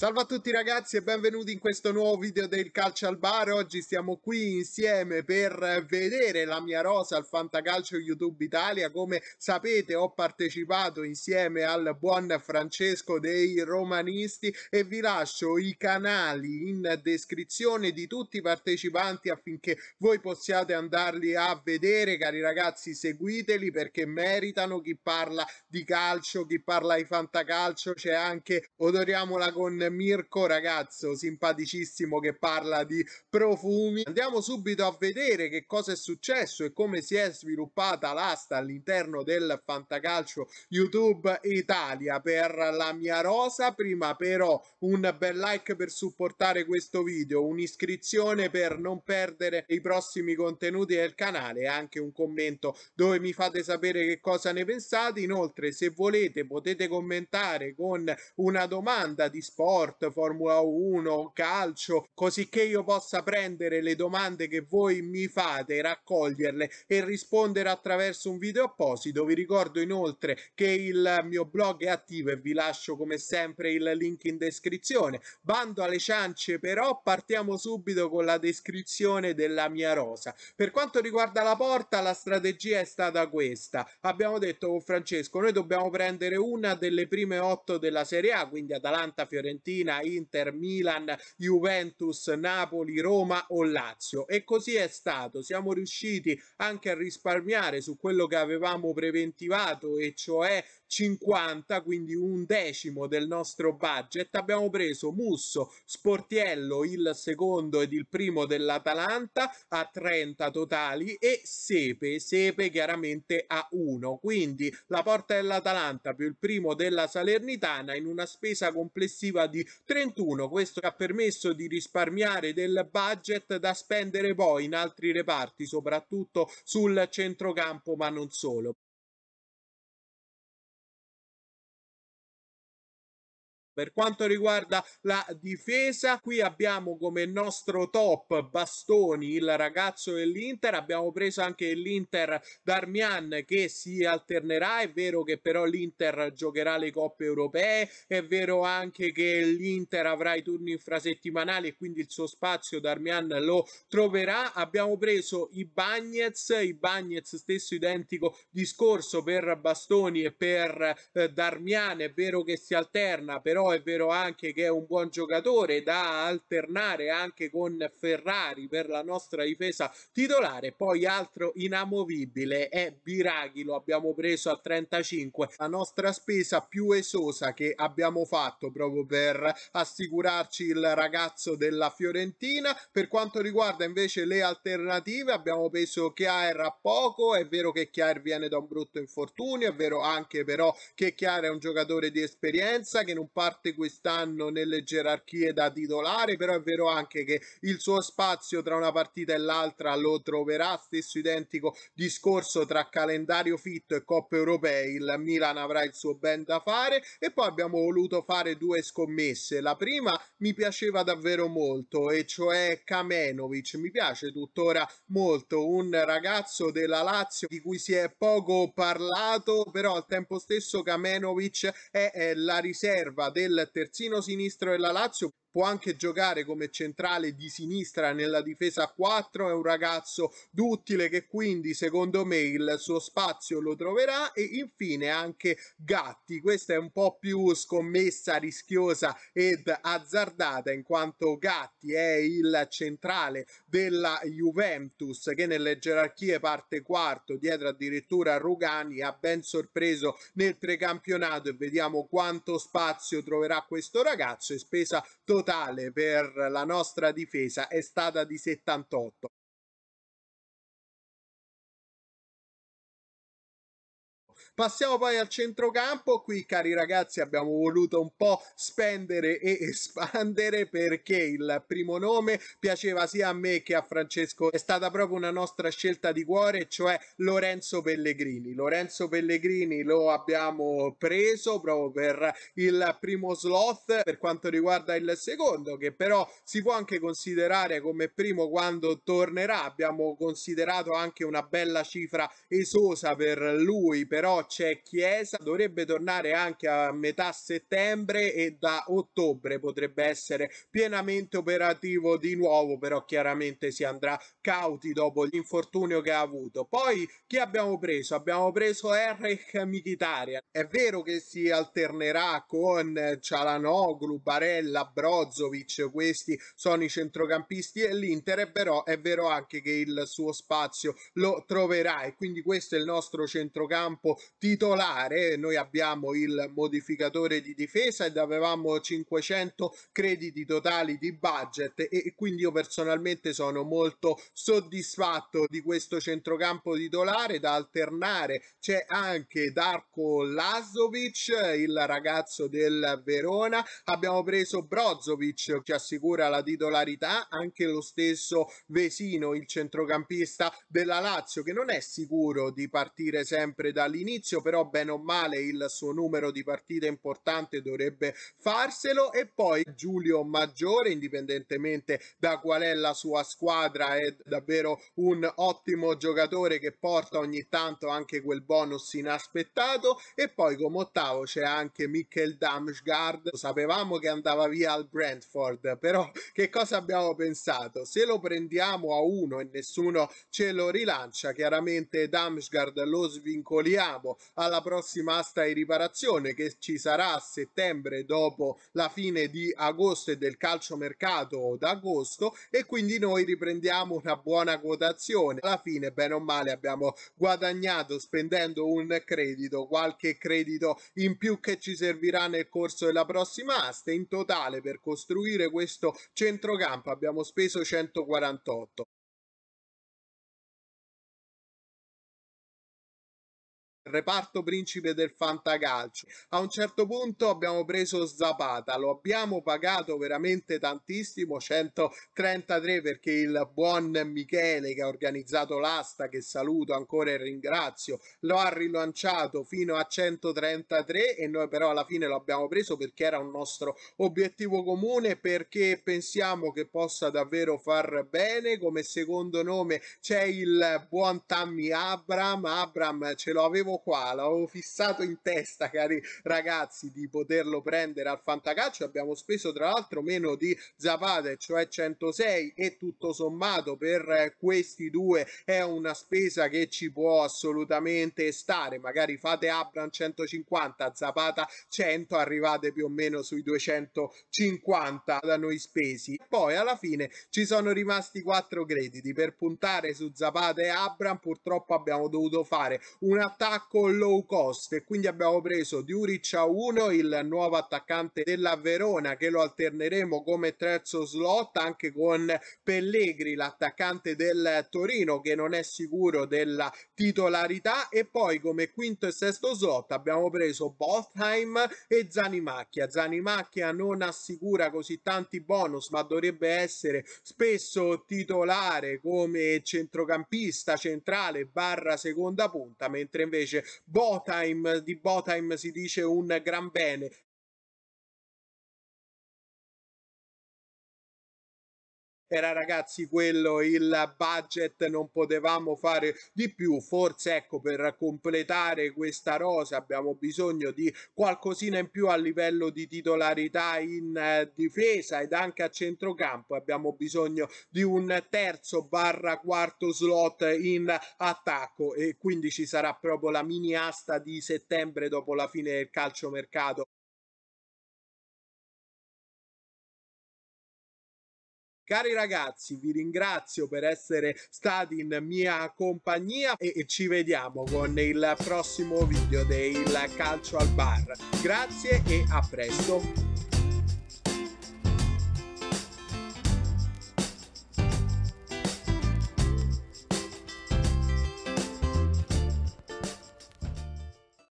Salve a tutti ragazzi e benvenuti in questo nuovo video del Calcio al Bar. Oggi siamo qui insieme per vedere la mia rosa al Fantacalcio YouTube Italia. Come sapete ho partecipato insieme al buon Francesco dei Romanisti e vi lascio i canali in descrizione di tutti i partecipanti affinché voi possiate andarli a vedere. Cari ragazzi seguiteli perché meritano chi parla di calcio, chi parla di Fantacalcio. C'è anche Odoriamola con Mirko, ragazzo simpaticissimo che parla di profumi. Andiamo subito a vedere che cosa è successo e come si è sviluppata l'asta all'interno del Fantacalcio YouTube Italia per la mia rosa. Prima però un bel like per supportare questo video, un'iscrizione per non perdere i prossimi contenuti del canale e anche un commento dove mi fate sapere che cosa ne pensate. Inoltre se volete potete commentare con una domanda di sport sport, Formula 1, calcio, così che io possa prendere le domande che voi mi fate, raccoglierle e rispondere attraverso un video apposito. Vi ricordo inoltre che il mio blog è attivo e vi lascio come sempre il link in descrizione. Bando alle ciance però, partiamo subito con la descrizione della mia rosa. Per quanto riguarda la porta, la strategia è stata questa. Abbiamo detto con Francesco, noi dobbiamo prendere una delle prime otto della Serie A, quindi Atalanta, Fiorentina, Fiorentina, Inter, Milan, Juventus, Napoli, Roma o Lazio. E così è stato, siamo riusciti anche a risparmiare su quello che avevamo preventivato e cioè 50, quindi un decimo del nostro budget. Abbiamo preso Musso, Sportiello, il secondo ed il primo dell'Atalanta a 30 totali e Sepe, Sepe chiaramente a 1. Quindi la porta dell'Atalanta più il primo della Salernitana in una spesa complessiva di di 31. Questo ha permesso di risparmiare del budget da spendere poi in altri reparti, soprattutto sul centrocampo, ma non solo. Per quanto riguarda la difesa, qui abbiamo come nostro top Bastoni, il ragazzo dell'Inter, abbiamo preso anche l'Inter Darmian che si alternerà, è vero che però l'Inter giocherà le coppe europee, è vero anche che l'Inter avrà i turni infrasettimanali e quindi il suo spazio Darmian lo troverà, abbiamo preso i Bagnets, i Bagnets stesso identico discorso per Bastoni e per eh, Darmian, è vero che si alterna però è vero anche che è un buon giocatore da alternare anche con Ferrari per la nostra difesa titolare, poi altro inamovibile è Biraghi, lo abbiamo preso a 35, la nostra spesa più esosa che abbiamo fatto proprio per assicurarci il ragazzo della Fiorentina, per quanto riguarda invece le alternative abbiamo preso Chiar a poco, è vero che Chiar viene da un brutto infortunio, è vero anche però che Chiar è un giocatore di esperienza che non parte parte quest'anno nelle gerarchie da titolare, però è vero anche che il suo spazio tra una partita e l'altra lo troverà, stesso identico discorso tra calendario fitto e Coppa Europei, il Milan avrà il suo ben da fare e poi abbiamo voluto fare due scommesse, la prima mi piaceva davvero molto e cioè Kamenovic, mi piace tuttora molto un ragazzo della Lazio di cui si è poco parlato, però al tempo stesso Kamenovic è, è la riserva del terzino sinistro della Lazio può anche giocare come centrale di sinistra nella difesa a 4, è un ragazzo duttile che quindi secondo me il suo spazio lo troverà e infine anche Gatti, questa è un po' più scommessa, rischiosa ed azzardata in quanto Gatti è il centrale della Juventus che nelle gerarchie parte quarto, dietro addirittura Rugani, ha ben sorpreso nel precampionato e vediamo quanto spazio troverà questo ragazzo e spesa totale totale per la nostra difesa è stata di 78. Passiamo poi al centrocampo, qui cari ragazzi abbiamo voluto un po' spendere e espandere perché il primo nome piaceva sia a me che a Francesco, è stata proprio una nostra scelta di cuore, cioè Lorenzo Pellegrini. Lorenzo Pellegrini lo abbiamo preso proprio per il primo slot per quanto riguarda il secondo che però si può anche considerare come primo quando tornerà, abbiamo considerato anche una bella cifra esosa per lui, però c'è Chiesa, dovrebbe tornare anche a metà settembre e da ottobre potrebbe essere pienamente operativo di nuovo, però chiaramente si andrà cauti dopo l'infortunio che ha avuto. Poi chi abbiamo preso? Abbiamo preso Erich Mkhitaryan. È vero che si alternerà con Cialanoglu, Barella, Brozovic, questi sono i centrocampisti dell'Inter, però è vero anche che il suo spazio lo troverà e quindi questo è il nostro centrocampo titolare, noi abbiamo il modificatore di difesa ed avevamo 500 crediti totali di budget e quindi io personalmente sono molto soddisfatto di questo centrocampo titolare da alternare. C'è anche Darko Lazovic, il ragazzo del Verona, abbiamo preso Brozovic che assicura la titolarità, anche lo stesso Vesino, il centrocampista della Lazio che non è sicuro di partire sempre dall'inizio all'inizio, però bene o male il suo numero di partite importante dovrebbe farselo e poi Giulio Maggiore, indipendentemente da qual è la sua squadra, è davvero un ottimo giocatore che porta ogni tanto anche quel bonus inaspettato e poi come ottavo c'è anche Mikkel Damsgaard, sapevamo che andava via al Brentford, però che cosa abbiamo pensato? Se lo prendiamo a uno e nessuno ce lo rilancia, chiaramente Damsgaard lo svincoliamo alla prossima asta di riparazione che ci sarà a settembre dopo la fine di agosto e del calciomercato d'agosto e quindi noi riprendiamo una buona quotazione. Alla fine, bene o male, abbiamo guadagnato spendendo un credito, qualche credito in più che ci servirà nel corso della prossima asta. In totale per costruire questo centrocampo abbiamo speso 148. reparto principe del fantacalcio. A un certo punto abbiamo preso Zapata, lo abbiamo pagato veramente tantissimo, 133 perché il buon Michele che ha organizzato l'asta, che saluto ancora e ringrazio, lo ha rilanciato fino a 133 e noi però alla fine lo abbiamo preso perché era un nostro obiettivo comune, perché pensiamo che possa davvero far bene, come secondo nome c'è il buon Tammy Abram, Abram ce lo avevo qua, l'avevo fissato in testa, cari ragazzi, di poterlo prendere al fantacaccio. Abbiamo speso tra l'altro meno di Zapata, cioè 106 e tutto sommato per eh, questi due è una spesa che ci può assolutamente stare. Magari fate Abram 150, Zapata 100, arrivate più o meno sui 250 da noi spesi. Poi alla fine ci sono rimasti quattro crediti per puntare su Zapata e Abram. Purtroppo abbiamo dovuto fare un attacco attacco low cost e quindi abbiamo preso Diuric a 1 il nuovo attaccante della Verona che lo alterneremo come terzo slot anche con Pellegri l'attaccante del Torino che non è sicuro della titolarità e poi come quinto e sesto slot abbiamo preso Bothheim e Zanimacchia Zanimacchia non assicura così tanti bonus ma dovrebbe essere spesso titolare come centrocampista centrale barra seconda punta mentre invece Botheim, di Botheim si dice un gran bene, era ragazzi quello il budget non potevamo fare di più forse ecco per completare questa rosa abbiamo bisogno di qualcosina in più a livello di titolarità in eh, difesa ed anche a centrocampo abbiamo bisogno di un terzo barra quarto slot in attacco e quindi ci sarà proprio la mini asta di settembre dopo la fine del calciomercato Cari ragazzi, vi ringrazio per essere stati in mia compagnia e, ci vediamo con il prossimo video del calcio al bar. Grazie e a presto!